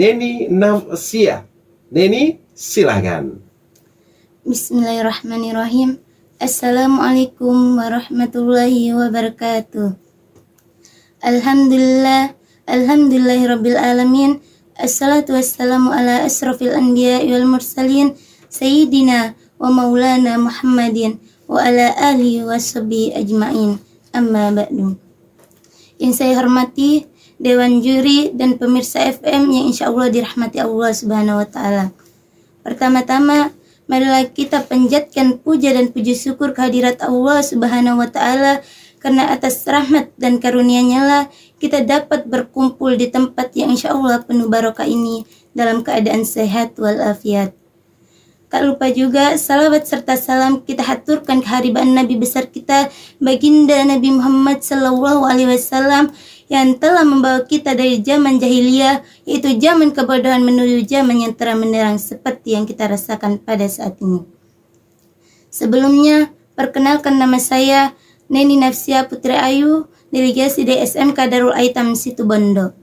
Neni Namsia. Neni, silakan. Bismillahirrahmanirrahim. Assalamualaikum warahmatullahi wabarakatuh. Alhamdulillah, alhamdulillahirabbil alamin. Assalatu wassalamu ala asrafil anbiya wal mursalin sayyidina wa maulana Muhammadin wa ala alihi washabi ajmain. Amma ba'du. Yang saya hormati Dewan Juri, dan pemirsa FM yang insya Allah dirahmati Allah Subhanahu wa Ta'ala. Pertama-tama, marilah kita panjatkan puja dan puji syukur kehadirat Allah Subhanahu wa Ta'ala karena atas rahmat dan karunia-Nya lah kita dapat berkumpul di tempat yang insya Allah penuh barokah ini dalam keadaan sehat walafiat. Tak lupa juga salawat serta salam kita haturkan keharibaan Nabi besar kita baginda Nabi Muhammad Sallallahu Alaihi Wasallam yang telah membawa kita dari zaman jahiliyah, yaitu zaman kebodohan menuju zaman yang terang menerang seperti yang kita rasakan pada saat ini. Sebelumnya, perkenalkan nama saya Neni Nafsia Putri Ayu, delegasi DSM Kadarul Aitam Situbondo.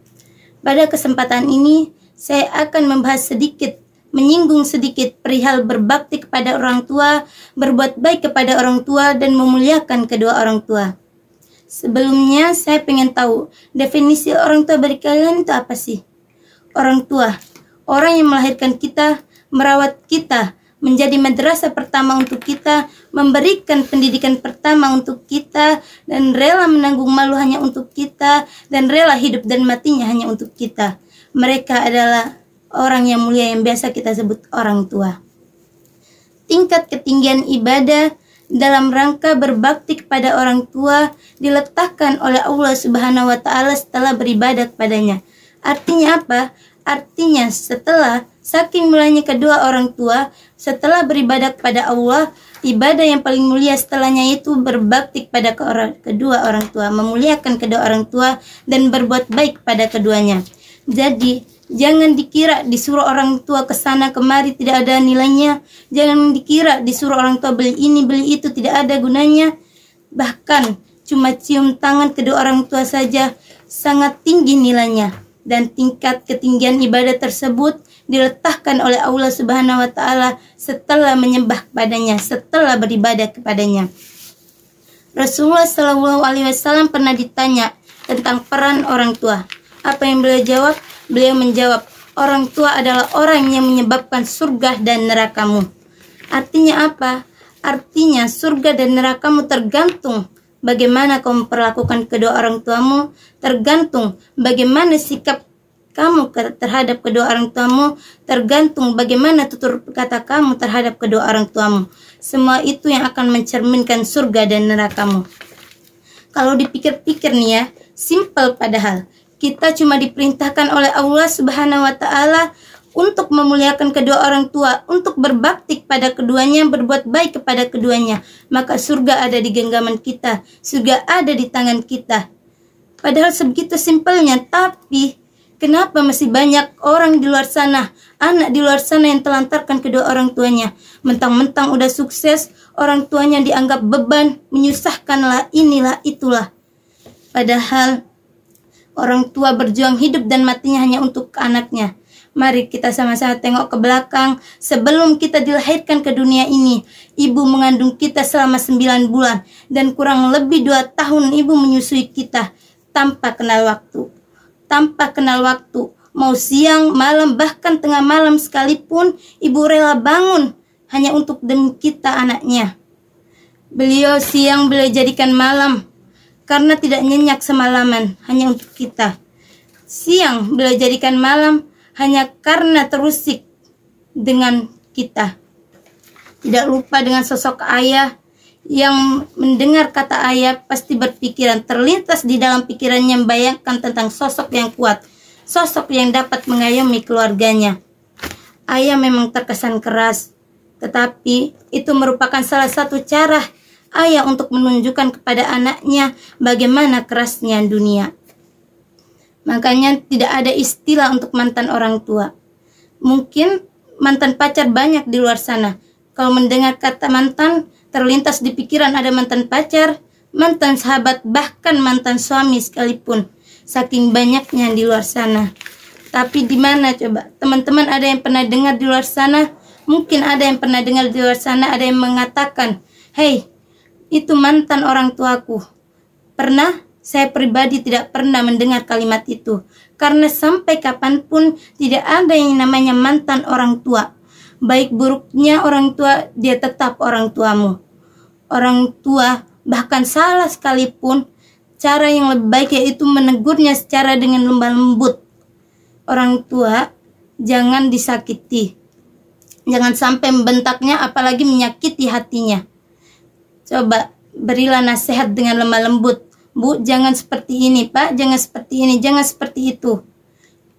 Pada kesempatan ini, saya akan membahas sedikit menyinggung sedikit perihal berbakti kepada orang tua, berbuat baik kepada orang tua, dan memuliakan kedua orang tua. Sebelumnya saya pengen tahu definisi orang tua bagi kalian itu apa sih? Orang tua, orang yang melahirkan kita, merawat kita, menjadi madrasah pertama untuk kita, memberikan pendidikan pertama untuk kita, dan rela menanggung malu hanya untuk kita, dan rela hidup dan matinya hanya untuk kita. Mereka adalah orang yang mulia yang biasa kita sebut orang tua. Tingkat ketinggian ibadah, dalam rangka berbakti kepada orang tua diletakkan oleh Allah Subhanahu wa taala setelah beribadah kepadanya. Artinya apa? Artinya setelah saking mulanya kedua orang tua, setelah beribadah kepada Allah, ibadah yang paling mulia setelahnya itu berbakti kepada kedua orang tua, memuliakan kedua orang tua dan berbuat baik pada keduanya. Jadi, Jangan dikira disuruh orang tua ke sana kemari tidak ada nilainya. Jangan dikira disuruh orang tua beli ini beli itu tidak ada gunanya. Bahkan cuma cium tangan kedua orang tua saja sangat tinggi nilainya dan tingkat ketinggian ibadah tersebut diletakkan oleh Allah Subhanahu wa taala setelah menyembah kepadanya, setelah beribadah kepadanya. Rasulullah Shallallahu alaihi wasallam pernah ditanya tentang peran orang tua. Apa yang beliau jawab? Beliau menjawab, orang tua adalah orang yang menyebabkan surga dan nerakamu. Artinya apa? Artinya surga dan nerakamu tergantung bagaimana kau memperlakukan kedua orang tuamu, tergantung bagaimana sikap kamu terhadap kedua orang tuamu tergantung bagaimana tutur kata kamu terhadap kedua orang tuamu. Semua itu yang akan mencerminkan surga dan nerakamu. Kalau dipikir-pikir nih ya, simple padahal. Kita cuma diperintahkan oleh Allah Subhanahu wa taala untuk memuliakan kedua orang tua, untuk berbakti kepada keduanya, berbuat baik kepada keduanya, maka surga ada di genggaman kita, surga ada di tangan kita. Padahal sebegitu simpelnya, tapi Kenapa masih banyak orang di luar sana, anak di luar sana yang telantarkan kedua orang tuanya? Mentang-mentang udah sukses, orang tuanya dianggap beban, menyusahkanlah inilah itulah. Padahal Orang tua berjuang hidup dan matinya hanya untuk anaknya. Mari kita sama-sama tengok ke belakang sebelum kita dilahirkan ke dunia ini. Ibu mengandung kita selama sembilan bulan dan kurang lebih dua tahun ibu menyusui kita tanpa kenal waktu. Tanpa kenal waktu, mau siang, malam, bahkan tengah malam sekalipun ibu rela bangun hanya untuk demi kita anaknya. Beliau siang beliau jadikan malam, karena tidak nyenyak semalaman hanya untuk kita. Siang beliau jadikan malam hanya karena terusik dengan kita. Tidak lupa dengan sosok ayah yang mendengar kata ayah pasti berpikiran terlintas di dalam pikirannya membayangkan tentang sosok yang kuat, sosok yang dapat mengayomi keluarganya. Ayah memang terkesan keras, tetapi itu merupakan salah satu cara ayah untuk menunjukkan kepada anaknya bagaimana kerasnya dunia. Makanya tidak ada istilah untuk mantan orang tua. Mungkin mantan pacar banyak di luar sana. Kalau mendengar kata mantan, terlintas di pikiran ada mantan pacar, mantan sahabat, bahkan mantan suami sekalipun. Saking banyaknya di luar sana. Tapi di mana coba? Teman-teman ada yang pernah dengar di luar sana? Mungkin ada yang pernah dengar di luar sana ada yang mengatakan, "Hei, itu mantan orang tuaku. Pernah saya pribadi tidak pernah mendengar kalimat itu karena sampai kapanpun tidak ada yang namanya mantan orang tua. Baik buruknya orang tua, dia tetap orang tuamu. Orang tua bahkan salah sekalipun, cara yang lebih baik yaitu menegurnya secara dengan lembah lembut. Orang tua jangan disakiti. Jangan sampai membentaknya apalagi menyakiti hatinya. Coba berilah nasihat dengan lemah lembut. Bu, jangan seperti ini, Pak. Jangan seperti ini, jangan seperti itu.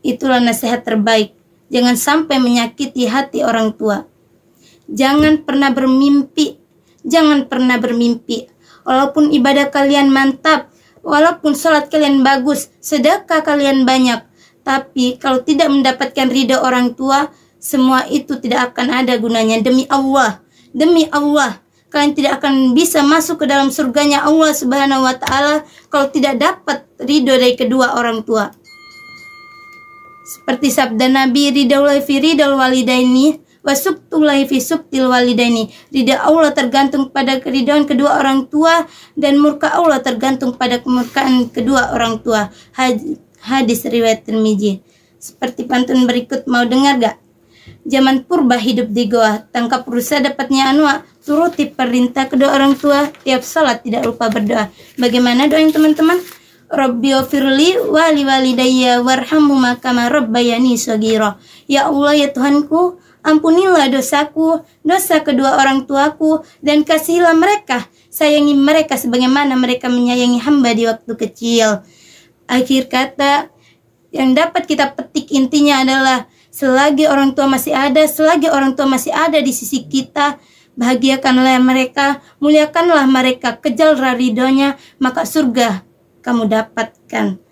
Itulah nasihat terbaik. Jangan sampai menyakiti hati orang tua. Jangan pernah bermimpi. Jangan pernah bermimpi. Walaupun ibadah kalian mantap, walaupun sholat kalian bagus, sedekah kalian banyak, tapi kalau tidak mendapatkan ridha orang tua, semua itu tidak akan ada gunanya. Demi Allah, demi Allah, kalian tidak akan bisa masuk ke dalam surganya Allah Subhanahu wa taala kalau tidak dapat ridho dari kedua orang tua. Seperti sabda Nabi ridaulai fi ridaul walidaini wa subtulai fi subtil walidaini. Ridha Allah tergantung pada keridhaan kedua orang tua dan murka Allah tergantung pada kemurkaan kedua orang tua. Hadis riwayat Tirmizi. Seperti pantun berikut mau dengar gak? Zaman purba hidup di goa, tangkap rusa dapatnya anwa, turuti perintah kedua orang tua tiap sholat tidak lupa berdoa bagaimana doa yang teman-teman Rabbi firli wali walidayya warhamhuma kama rabbayani sogiro ya Allah ya Tuhanku ampunilah dosaku dosa kedua orang tuaku dan kasihilah mereka sayangi mereka sebagaimana mereka menyayangi hamba di waktu kecil akhir kata yang dapat kita petik intinya adalah selagi orang tua masih ada selagi orang tua masih ada di sisi kita bahagiakanlah mereka, muliakanlah mereka, kejal raridonya, maka surga kamu dapatkan.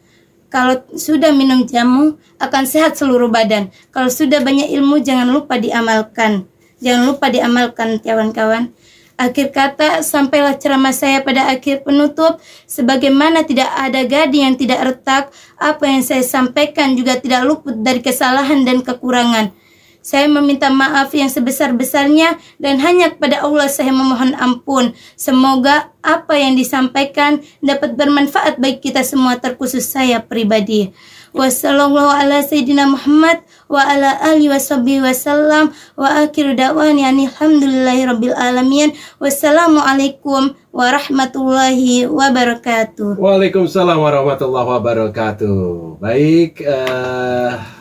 Kalau sudah minum jamu, akan sehat seluruh badan. Kalau sudah banyak ilmu, jangan lupa diamalkan. Jangan lupa diamalkan, kawan-kawan. Akhir kata, sampailah ceramah saya pada akhir penutup. Sebagaimana tidak ada gadi yang tidak retak, apa yang saya sampaikan juga tidak luput dari kesalahan dan kekurangan saya meminta maaf yang sebesar-besarnya dan hanya kepada Allah saya memohon ampun. Semoga apa yang disampaikan dapat bermanfaat bagi kita semua terkhusus saya pribadi. Wassalamualaikum warahmatullahi wabarakatuh. Waalaikumsalam warahmatullahi wabarakatuh. Baik, uh